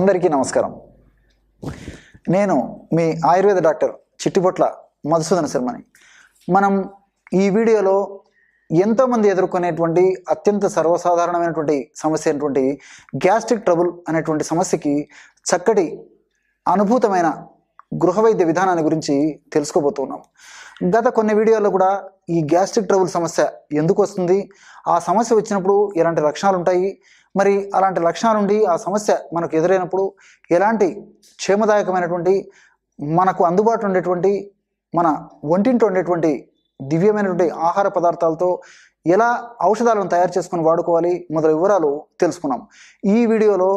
అందరికీ నమస్కారం నేను మీ ఆయుర్వేద డాక్టర్ చిట్టిపొట్ల మధుసూదన శర్మని మనం ఈ వీడియోలో ఎంతోమంది ఎదుర్కొనేటువంటి అత్యంత సర్వసాధారణమైనటువంటి సమస్య అయినటువంటి గ్యాస్ట్రిక్ ట్రబుల్ అనేటువంటి సమస్యకి చక్కటి అనుభూతమైన గృహ వైద్య విధానాన్ని గురించి తెలుసుకోబోతున్నాం గత కొన్ని వీడియోలో కూడా ఈ గ్యాస్ట్రిక్ ట్రబుల్ సమస్య ఎందుకు వస్తుంది ఆ సమస్య వచ్చినప్పుడు ఎలాంటి లక్షణాలు ఉంటాయి మరి అలాంటి లక్షణాలుండి ఆ సమస్య మనకు ఎదురైనప్పుడు ఎలాంటి క్షేమదాయకమైనటువంటి మనకు అందుబాటులో ఉండేటువంటి మన ఒంటింట్లో ఉండేటువంటి దివ్యమైనటువంటి ఆహార పదార్థాలతో ఎలా ఔషధాలను తయారు చేసుకుని వాడుకోవాలి మొదల వివరాలు తెలుసుకున్నాం ఈ వీడియోలో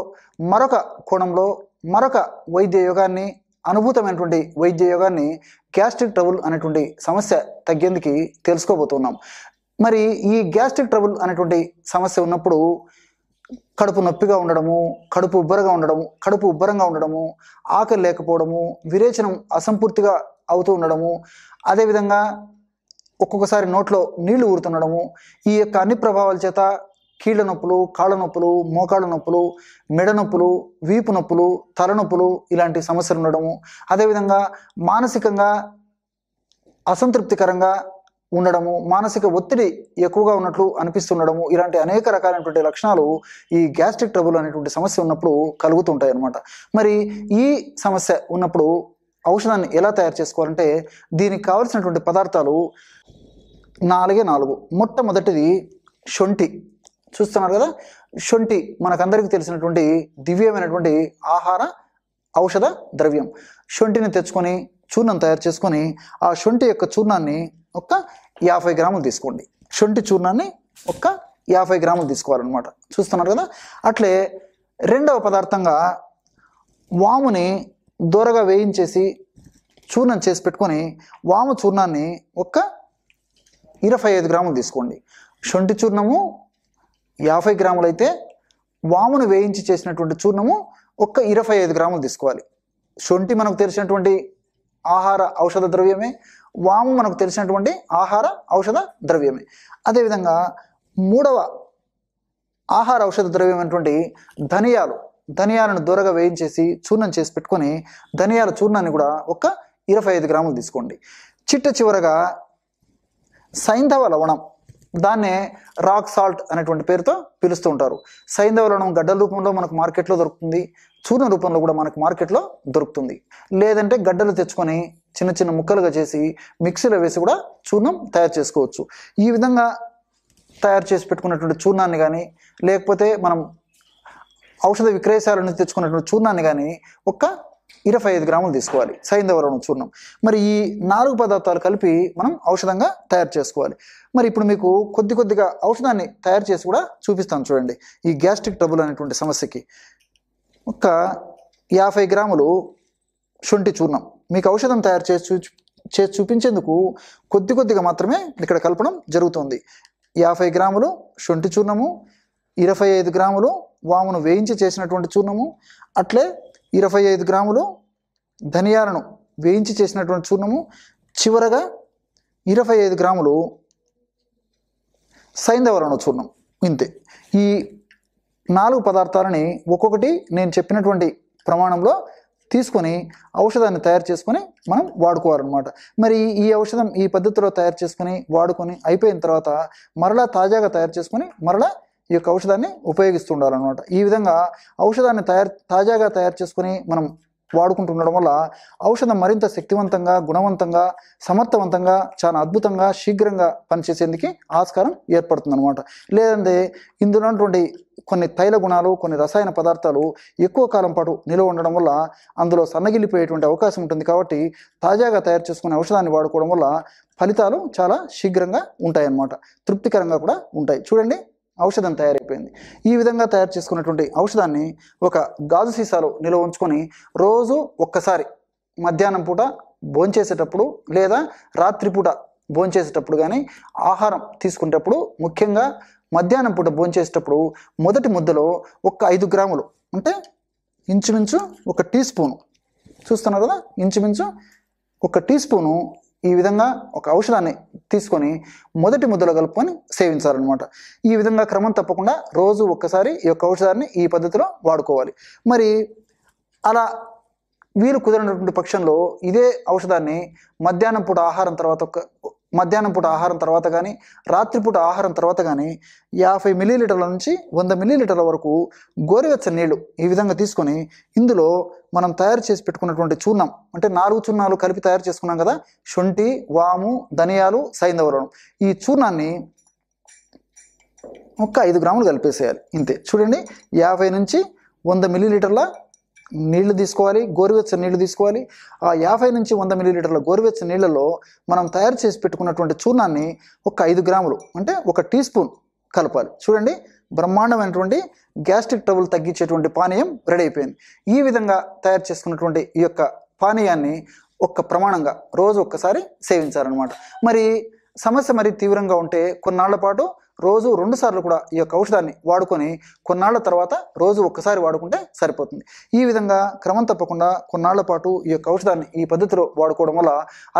మరొక కోణంలో మరొక వైద్య యోగాన్ని అనుభూతమైనటువంటి వైద్య యోగాన్ని గ్యాస్ట్రిక్ ట్రబుల్ అనేటువంటి సమస్య తగ్గేందుకు తెలుసుకోబోతున్నాం మరి ఈ గ్యాస్ట్రిక్ ట్రబుల్ అనేటువంటి సమస్య ఉన్నప్పుడు కడుపు నొప్పిగా ఉండడము కడుపు ఉబ్బరగా ఉండడము కడుపు ఉబ్బరంగా ఉండడము ఆకలి లేకపోవడము విరేచనం అసంపూర్తిగా అవుతూ ఉండడము అదేవిధంగా ఒక్కొక్కసారి నోట్లో నీళ్లు ఊరుతుండడము ఈ యొక్క అన్ని ప్రభావాల చేత కీళ్ళ నొప్పులు కాళ్ళ నొప్పులు మోకాళ్ళ నొప్పులు మెడ నొప్పులు వీపు నొప్పులు తలనొప్పులు ఇలాంటి సమస్యలు ఉండడము అదేవిధంగా మానసికంగా అసంతృప్తికరంగా ఉండడము మానసిక ఒత్తిడి ఎక్కువగా ఉన్నట్లు అనిపిస్తుండడము ఇలాంటి అనేక రకాలైనటువంటి లక్షణాలు ఈ గ్యాస్ట్రిక్ ట్రబుల్ అనేటువంటి సమస్య ఉన్నప్పుడు కలుగుతుంటాయి అనమాట మరి ఈ సమస్య ఉన్నప్పుడు ఔషధాన్ని ఎలా తయారు చేసుకోవాలంటే దీనికి కావలసినటువంటి పదార్థాలు నాలుగే నాలుగు మొట్టమొదటిది శొంఠి చూస్తున్నారు కదా శొంఠి మనకందరికీ తెలిసినటువంటి దివ్యమైనటువంటి ఆహార ఔషధ ద్రవ్యం శొంఠిని తెచ్చుకొని చూర్ణం తయారు చేసుకొని ఆ శొంఠి యొక్క చూర్ణాన్ని ఒక యాభై గ్రాములు తీసుకోండి శొంఠి చూర్ణాన్ని ఒక యాభై గ్రాములు తీసుకోవాలన్నమాట చూస్తున్నారు కదా అట్లే రెండవ పదార్థంగా వాముని దూరగా వేయించేసి చూర్ణం చేసి పెట్టుకొని వాము చూర్ణాన్ని ఒక ఇరవై ఐదు గ్రాములు తీసుకోండి శొంఠి చూర్ణము యాభై గ్రాములు అయితే వామును వేయించి చేసినటువంటి చూర్ణము ఒక్క ఇరవై ఐదు గ్రాములు తీసుకోవాలి శొంఠి మనకు తెలిసినటువంటి ఆహార ఔషధ ద్రవ్యమే వాము మనకు తెలిసినటువంటి ఆహార ఔషధ ద్రవ్యమే అదేవిధంగా మూడవ ఆహార ఔషధ ద్రవ్యం అటువంటి ధనియాలు ధనియాలను దూరగా వేయించేసి చూర్ణం చేసి పెట్టుకొని ధనియాల చూర్ణాన్ని కూడా ఒక ఇరవై ఐదు గ్రాములు తీసుకోండి చిట్ట చివరగా సైంధవ లవణం దాన్నే రాక్ సాల్ట్ అనేటువంటి పేరుతో పిలుస్తూ ఉంటారు సైంధవలనం గడ్డల రూపంలో మనకు మార్కెట్లో దొరుకుతుంది చూర్ణ రూపంలో కూడా మనకు మార్కెట్లో దొరుకుతుంది లేదంటే గడ్డలు తెచ్చుకొని చిన్న చిన్న ముక్కలుగా చేసి మిక్సీలో వేసి కూడా చూర్ణం తయారు చేసుకోవచ్చు ఈ విధంగా తయారు చేసి పెట్టుకున్నటువంటి చూర్ణాన్ని కానీ లేకపోతే మనం ఔషధ విక్రయశాల నుంచి తెచ్చుకున్నటువంటి చూర్ణాన్ని కానీ ఒక్క ఇరవై ఐదు గ్రాములు తీసుకోవాలి సైంధవరం చూర్ణం మరి ఈ నాలుగు పదార్థాలు కలిపి మనం ఔషధంగా తయారు చేసుకోవాలి మరి ఇప్పుడు మీకు కొద్ది కొద్దిగా ఔషధాన్ని తయారు చేసి కూడా చూపిస్తాను చూడండి ఈ గ్యాస్ట్రిక్ ట్రబుల్ అనేటువంటి సమస్యకి ఒక యాభై గ్రాములు శొంఠి చూర్ణం మీకు ఔషధం తయారు చేసి చూ చేసి చూపించేందుకు కొద్ది కొద్దిగా మాత్రమే ఇక్కడ కలపడం జరుగుతుంది యాభై గ్రాములు శొంఠి చూర్ణము ఇరవై ఐదు గ్రాములు వామును వేయించి చేసినటువంటి చూర్ణము అట్లే ఇరవై ఐదు గ్రాములు ధనియాలను వేయించి చేసినటువంటి చూర్ణము చివరగా ఇరవై ఐదు గ్రాములు సైంధవరణ చూర్ణం ఇంతే ఈ నాలుగు పదార్థాలని ఒక్కొక్కటి నేను చెప్పినటువంటి ప్రమాణంలో తీసుకొని ఔషధాన్ని తయారు చేసుకొని మనం వాడుకోవాలన్నమాట మరి ఈ ఔషధం ఈ పద్ధతిలో తయారు చేసుకొని వాడుకొని అయిపోయిన తర్వాత మరలా తాజాగా తయారు చేసుకొని మరలా ఈ యొక్క ఔషధాన్ని ఉపయోగిస్తుండాలన్నమాట ఈ విధంగా ఔషధాన్ని తయారు తాజాగా తయారు చేసుకుని మనం వాడుకుంటుండడం వల్ల ఔషధం మరింత శక్తివంతంగా గుణవంతంగా సమర్థవంతంగా చాలా అద్భుతంగా శీఘ్రంగా పనిచేసేందుకు ఆస్కారం ఏర్పడుతుంది అనమాట లేదంటే ఇందులో కొన్ని తైల గుణాలు కొన్ని రసాయన పదార్థాలు ఎక్కువ కాలం పాటు నిల్వ ఉండడం వల్ల అందులో సన్నగిలిపోయేటువంటి అవకాశం ఉంటుంది కాబట్టి తాజాగా తయారు చేసుకునే ఔషధాన్ని వాడుకోవడం వల్ల ఫలితాలు చాలా శీఘ్రంగా ఉంటాయన్నమాట తృప్తికరంగా కూడా ఉంటాయి చూడండి ఔషధం తయారైపోయింది ఈ విధంగా తయారు చేసుకున్నటువంటి ఔషధాన్ని ఒక గాజు సీసాలో నిల్వ ఉంచుకొని రోజు ఒక్కసారి మధ్యాహ్నం పూట భోంచేసేటప్పుడు లేదా రాత్రిపూట భోంచేసేటప్పుడు కానీ ఆహారం తీసుకునేటప్పుడు ముఖ్యంగా మధ్యాహ్నం పూట భోంచేసేటప్పుడు మొదటి ముద్దలో ఒక ఐదు గ్రాములు అంటే ఇంచుమించు ఒక టీ స్పూను చూస్తున్నారు కదా ఇంచుమించు ఒక టీ స్పూను ఈ విధంగా ఒక ఔషధాన్ని తీసుకొని మొదటి ముద్దలో కలుపుకొని సేవించాలన్నమాట ఈ విధంగా క్రమం తప్పకుండా రోజు ఒక్కసారి ఈ యొక్క ఔషధాన్ని ఈ పద్ధతిలో వాడుకోవాలి మరి అలా వీలు కుదిరినటువంటి పక్షంలో ఇదే ఔషధాన్ని మధ్యాహ్నం పూట ఆహారం తర్వాత మధ్యాహ్నం పూట ఆహారం తర్వాత కానీ రాత్రిపూట ఆహారం తర్వాత కానీ యాభై మిల్లీలీటర్ల నుంచి వంద మిల్లీలీటర్ల వరకు గోరువెచ్చని నీళ్లు ఈ విధంగా తీసుకొని ఇందులో మనం తయారు చేసి పెట్టుకున్నటువంటి చూర్ణం అంటే నాలుగు చూర్ణాలు కలిపి తయారు చేసుకున్నాం కదా శొంఠి వాము ధనియాలు సైంధవరం ఈ చూర్ణాన్ని ఒక్క ఐదు గ్రాములు కలిపేసేయాలి ఇంతే చూడండి యాభై నుంచి వంద మిల్లీలీటర్ల నీళ్లు తీసుకోవాలి గోరువెచ్చని నీళ్లు తీసుకోవాలి ఆ యాభై నుంచి వంద మిలీలీటర్ల గోరువెచ్చని నీళ్ళలో మనం తయారు చేసి పెట్టుకున్నటువంటి చూర్ణాన్ని ఒక ఐదు గ్రాములు అంటే ఒక టీ స్పూన్ కలపాలి చూడండి బ్రహ్మాండమైనటువంటి గ్యాస్ట్రిక్ ట్రబుల్ తగ్గించేటువంటి పానీయం రెడీ అయిపోయింది ఈ విధంగా తయారు చేసుకున్నటువంటి ఈ యొక్క పానీయాన్ని ఒక్క ప్రమాణంగా రోజు ఒక్కసారి సేవించాలన్నమాట మరి సమస్య మరి తీవ్రంగా ఉంటే కొన్నాళ్ల పాటు రోజు రెండు సార్లు కూడా ఈ యొక్క ఔషధాన్ని వాడుకొని కొన్నాళ్ల తర్వాత రోజు ఒక్కసారి వాడుకుంటే సరిపోతుంది ఈ విధంగా క్రమం తప్పకుండా కొన్నాళ్ల పాటు ఈ యొక్క ఔషధాన్ని ఈ పద్ధతిలో వాడుకోవడం వల్ల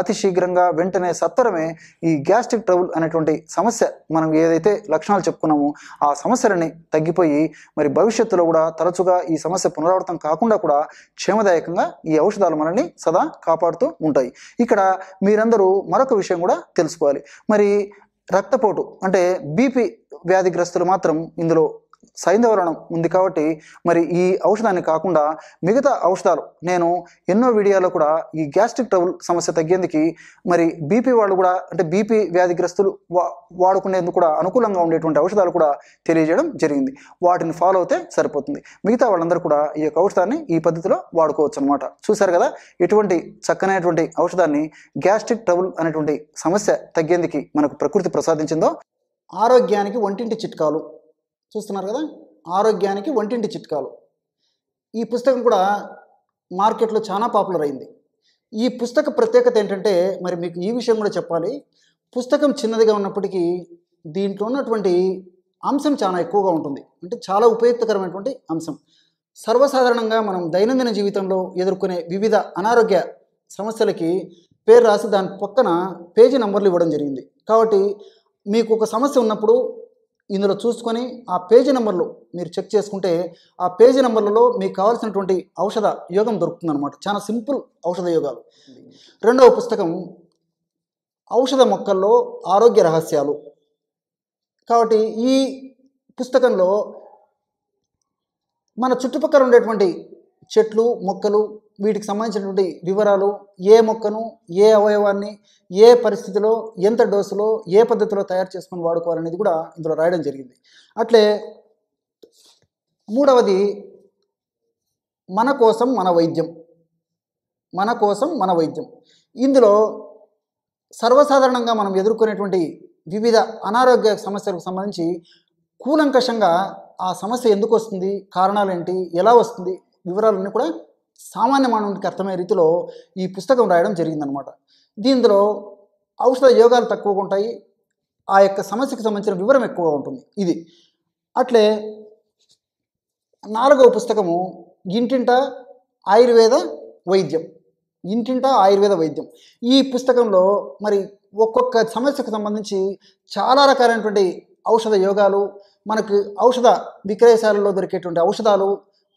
అతి శీఘ్రంగా వెంటనే సత్వరమే ఈ గ్యాస్ట్రిక్ ట్రబుల్ అనేటువంటి సమస్య మనం ఏదైతే లక్షణాలు చెప్పుకున్నామో ఆ సమస్యలని తగ్గిపోయి మరి భవిష్యత్తులో కూడా తరచుగా ఈ సమస్య పునరావృతం కాకుండా కూడా క్షేమదాయకంగా ఈ ఔషధాలు మనల్ని సదా కాపాడుతూ ఉంటాయి ఇక్కడ మీరందరూ మరొక విషయం కూడా తెలుసుకోవాలి మరి రక్తపోటు అంటే బీపీ వ్యాధిగ్రస్తులు మాత్రం ఇందులో సైంధవరణం ఉంది కాబట్టి మరి ఈ ఔషధాన్ని కాకుండా మిగతా ఔషధాలు నేను ఎన్నో వీడియోలో కూడా ఈ గ్యాస్ట్రిక్ ట్రబుల్ సమస్య తగ్గేందుకు మరి బీపీ వాళ్ళు కూడా అంటే బీపీ వ్యాధిగ్రస్తులు వా వాడుకునేందుకు కూడా అనుకూలంగా ఉండేటువంటి ఔషధాలు కూడా తెలియజేయడం జరిగింది వాటిని ఫాలో అయితే సరిపోతుంది మిగతా వాళ్ళందరూ కూడా ఈ యొక్క ఔషధాన్ని ఈ పద్ధతిలో వాడుకోవచ్చు అనమాట చూశారు కదా ఇటువంటి చక్కనైనటువంటి ఔషధాన్ని గ్యాస్ట్రిక్ ట్రబుల్ అనేటువంటి సమస్య తగ్గేందుకు మనకు ప్రకృతి ప్రసాదించిందో ఆరోగ్యానికి వంటింటి చిట్కాలు చూస్తున్నారు కదా ఆరోగ్యానికి వంటింటి చిట్కాలు ఈ పుస్తకం కూడా మార్కెట్లో చాలా పాపులర్ అయింది ఈ పుస్తక ప్రత్యేకత ఏంటంటే మరి మీకు ఈ విషయం కూడా చెప్పాలి పుస్తకం చిన్నదిగా ఉన్నప్పటికీ దీంట్లో ఉన్నటువంటి అంశం చాలా ఎక్కువగా ఉంటుంది అంటే చాలా ఉపయుక్తకరమైనటువంటి అంశం సర్వసాధారణంగా మనం దైనందిన జీవితంలో ఎదుర్కొనే వివిధ అనారోగ్య సమస్యలకి పేరు రాసి దాని పక్కన పేజీ నంబర్లు ఇవ్వడం జరిగింది కాబట్టి మీకు ఒక సమస్య ఉన్నప్పుడు ఇందులో చూసుకొని ఆ పేజీ నెంబర్లు మీరు చెక్ చేసుకుంటే ఆ పేజీ నెంబర్లలో మీకు కావాల్సినటువంటి ఔషధ యోగం దొరుకుతుందన్నమాట చాలా సింపుల్ ఔషధ యోగాలు రెండవ పుస్తకం ఔషధ మొక్కల్లో ఆరోగ్య రహస్యాలు కాబట్టి ఈ పుస్తకంలో మన చుట్టుపక్కల ఉండేటువంటి చెట్లు మొక్కలు వీటికి సంబంధించినటువంటి వివరాలు ఏ మొక్కను ఏ అవయవాన్ని ఏ పరిస్థితిలో ఎంత డోసులో ఏ పద్ధతిలో తయారు చేసుకొని వాడుకోవాలనేది కూడా ఇందులో రాయడం జరిగింది అట్లే మూడవది మన కోసం మన వైద్యం మన కోసం మన వైద్యం ఇందులో సర్వసాధారణంగా మనం ఎదుర్కొనేటువంటి వివిధ అనారోగ్య సమస్యలకు సంబంధించి కూలంకషంగా ఆ సమస్య ఎందుకు వస్తుంది కారణాలేంటి ఎలా వస్తుంది వివరాలన్నీ కూడా సామాన్య మానవునికి అర్థమయ్యే రీతిలో ఈ పుస్తకం రాయడం జరిగిందనమాట దీంట్లో ఔషధ యోగాలు తక్కువగా ఉంటాయి ఆ యొక్క సమస్యకు సంబంధించిన వివరం ఎక్కువగా ఉంటుంది ఇది అట్లే నాలుగవ పుస్తకము ఇంటింట ఆయుర్వేద వైద్యం ఇంటింట ఆయుర్వేద వైద్యం ఈ పుస్తకంలో మరి ఒక్కొక్క సమస్యకు సంబంధించి చాలా రకాలైనటువంటి ఔషధ యోగాలు మనకు ఔషధ విక్రయశాలలో దొరికేటువంటి ఔషధాలు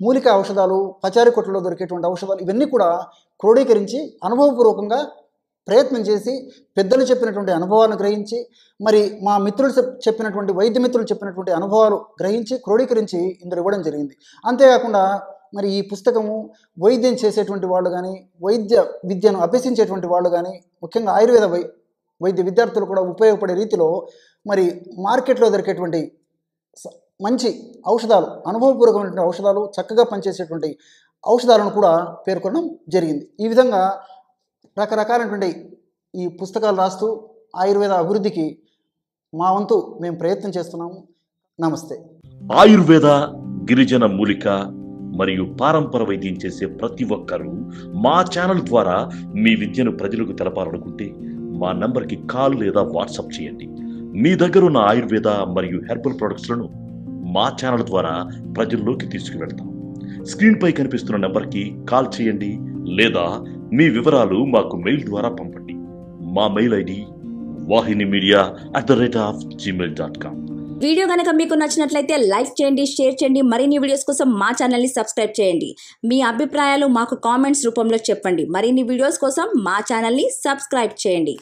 మూలిక ఔషధాలు పచారీ కొట్టులో దొరికేటువంటి ఔషధాలు ఇవన్నీ కూడా క్రోడీకరించి అనుభవపూర్వకంగా ప్రయత్నం చేసి పెద్దలు చెప్పినటువంటి అనుభవాలను గ్రహించి మరి మా మిత్రులు చెప్పినటువంటి వైద్య మిత్రులు చెప్పినటువంటి అనుభవాలు గ్రహించి క్రోడీకరించి ఇందులో ఇవ్వడం జరిగింది అంతేకాకుండా మరి ఈ పుస్తకము వైద్యం చేసేటువంటి వాళ్ళు కానీ వైద్య విద్యను అభ్యసించేటువంటి వాళ్ళు కానీ ముఖ్యంగా ఆయుర్వేద వై వైద్య విద్యార్థులు కూడా ఉపయోగపడే రీతిలో మరి మార్కెట్లో దొరికేటువంటి మంచి ఔషధాలు అనుభవపూర్వకమైనటువంటి ఔషధాలు చక్కగా పనిచేసేటువంటి ఔషధాలను కూడా పేర్కొనడం జరిగింది ఈ విధంగా రకరకాలైనటువంటి ఈ పుస్తకాలు రాస్తూ ఆయుర్వేద అభివృద్ధికి మా వంతు మేము ప్రయత్నం చేస్తున్నాము నమస్తే ఆయుర్వేద గిరిజన మూలిక మరియు పారంపర వైద్యం చేసే ప్రతి ఒక్కరూ మా ఛానల్ ద్వారా మీ విద్యను ప్రజలకు తెలపాలనుకుంటే మా నంబర్కి కాల్ లేదా వాట్సాప్ చేయండి మీ దగ్గర ఉన్న ఆయుర్వేద మరియు హెర్బల్ ప్రొడక్ట్స్లను మా ఛానల్ ద్వారా ప్రజల్లోకి తీసుకువెళ్తాం స్క్రీన్పై కనిపిస్తున్న నెంబర్కి కాల్ చేయండి లేదా మీ వివరాలు మాకు మెయిల్ ద్వారా పంపండి మా mail ID Vahini media at the rate of Gmail dot com video కనుక మీకు నచ్చినట్లయితే లైక్ చేయండి షేర్ చేయండి మరిన్ని వీడియోస్ కోసం మా ఛానల్ని సబ్స్క్రైబ్ చేయండి మీ అభిప్రాయాలు మాకు కామెంట్స్ రూపంలో చెప్పండి మరిన్ని వీడియోస్ కోసం మా ఛానల్ని సబ్స్క్రైబ్ చేయండి